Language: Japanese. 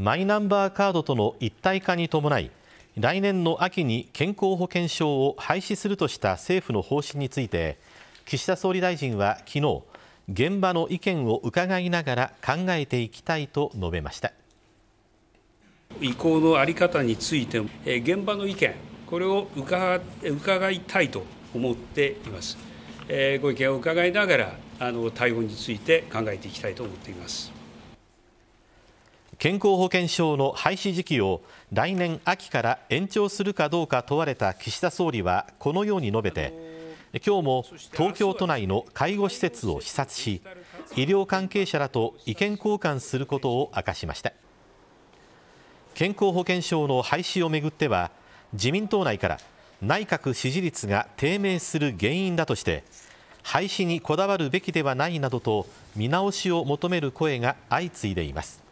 マイナンバーカードとの一体化に伴い来年の秋に健康保険証を廃止するとした政府の方針について岸田総理大臣は昨日現場の意見を伺いながら考えていきたいと述べました移行の在り方について現場の意見これを伺伺いたいと思っていますご意見を伺いながらあの対応について考えていきたいと思っています健康保険証の廃止時期を来年秋から延長するかどうか問われた岸田総理はこのように述べて今日も東京都内の介護施設を視察し医療関係者らと意見交換することを明かしました健康保険証の廃止をめぐっては自民党内から内閣支持率が低迷する原因だとして廃止にこだわるべきではないなどと見直しを求める声が相次いでいます